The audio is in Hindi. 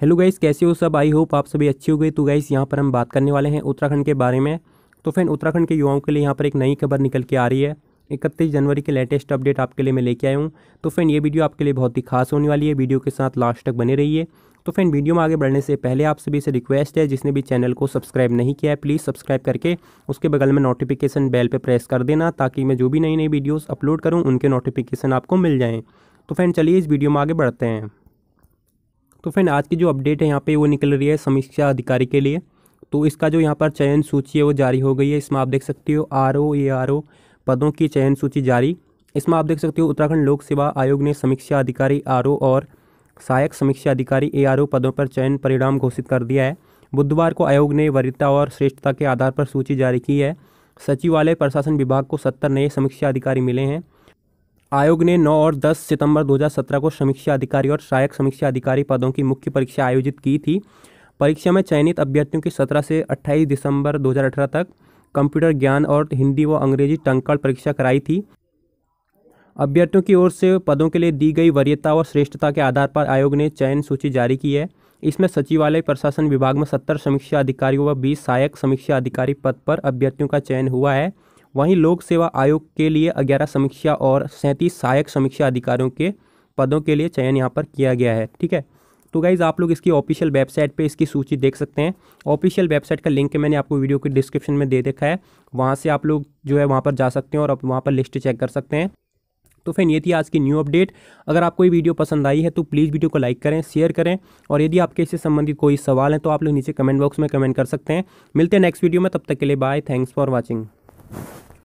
हेलो गाइस कैसे हो सब आई होप आप सभी अच्छी हो गई तो गाइस यहाँ पर हम बात करने वाले हैं उत्तराखंड के बारे में तो फिर उत्तराखंड के युवाओं के लिए यहाँ पर एक नई खबर निकल के आ रही है इकतीस जनवरी के लेटेस्ट अपडेट आपके लिए मैं लेके आया हूँ तो फिर ये वीडियो आपके लिए बहुत ही खास होने वाली है वीडियो के साथ लास्ट तक बने रही तो फ्रेंड वीडियो में आगे बढ़ने से पहले आप सभी से रिक्वेस्ट है जिसने भी चैनल को सब्सक्राइब नहीं किया है प्लीज़ सब्सक्राइब करके उसके बगल में नोटिफिकेशन बेल पर प्रेस कर देना ताकि मैं जो भी नई नई वीडियोज़ अपलोड करूँ उनके नोटिफिकेशन आपको मिल जाएँ तो फैन चलिए इस वीडियो में आगे बढ़ते हैं तो फ्रेंड आज की जो अपडेट है यहाँ पे वो निकल रही है समीक्षा अधिकारी के लिए तो इसका जो यहाँ पर चयन सूची है वो जारी हो गई है इसमें आप देख सकते हो R O A R O पदों की चयन सूची जारी इसमें आप देख सकते हो उत्तराखंड लोक सेवा आयोग ने समीक्षा अधिकारी आर और सहायक समीक्षा अधिकारी ए पदों पर चयन परिणाम घोषित कर दिया है बुधवार को आयोग ने वरीयता और श्रेष्ठता के आधार पर सूची जारी की है सचिवालय प्रशासन विभाग को सत्तर नए समीक्षा अधिकारी मिले हैं आयोग ने 9 और 10 सितंबर 2017 को समीक्षा अधिकारी और सहायक समीक्षा अधिकारी पदों की मुख्य परीक्षा आयोजित की थी परीक्षा में चयनित अभ्यर्थियों की 17 से 28 दिसंबर 2018 तक कंप्यूटर ज्ञान और हिंदी व अंग्रेजी टंकड़ परीक्षा कराई थी अभ्यर्थियों की ओर से पदों के लिए दी गई वरीयता और श्रेष्ठता के आधार पर आयोग ने चयन सूची जारी की है इसमें सचिवालय प्रशासन विभाग में सत्तर समीक्षा अधिकारियों व बीस सहायक समीक्षा अधिकारी पद पर अभ्यर्थियों का चयन हुआ है वहीं लोक सेवा आयोग के लिए ग्यारह समीक्षा और सैंतीस सहायक समीक्षा अधिकारियों के पदों के लिए चयन यहाँ पर किया गया है ठीक है तो गाइज़ आप लोग इसकी ऑफिशियल वेबसाइट पे इसकी सूची देख सकते हैं ऑफिशियल वेबसाइट का लिंक मैंने आपको वीडियो के डिस्क्रिप्शन में दे देखा है वहाँ से आप लोग जो है वहाँ पर जा सकते हैं और वहाँ पर लिस्ट चेक कर सकते हैं तो फिर ये थी आज की न्यू अपडेट अगर आपको ये वीडियो पसंद आई है तो प्लीज़ वीडियो को लाइक करें शेयर करें और यदि आपके इससे संबंधित कोई सवाल है तो आप लोग नीचे कमेंट बॉक्स में कमेंट कर सकते हैं मिलते हैं नेक्स्ट वीडियो में तब तक के लिए बाय थैंक्स फॉर वॉचिंग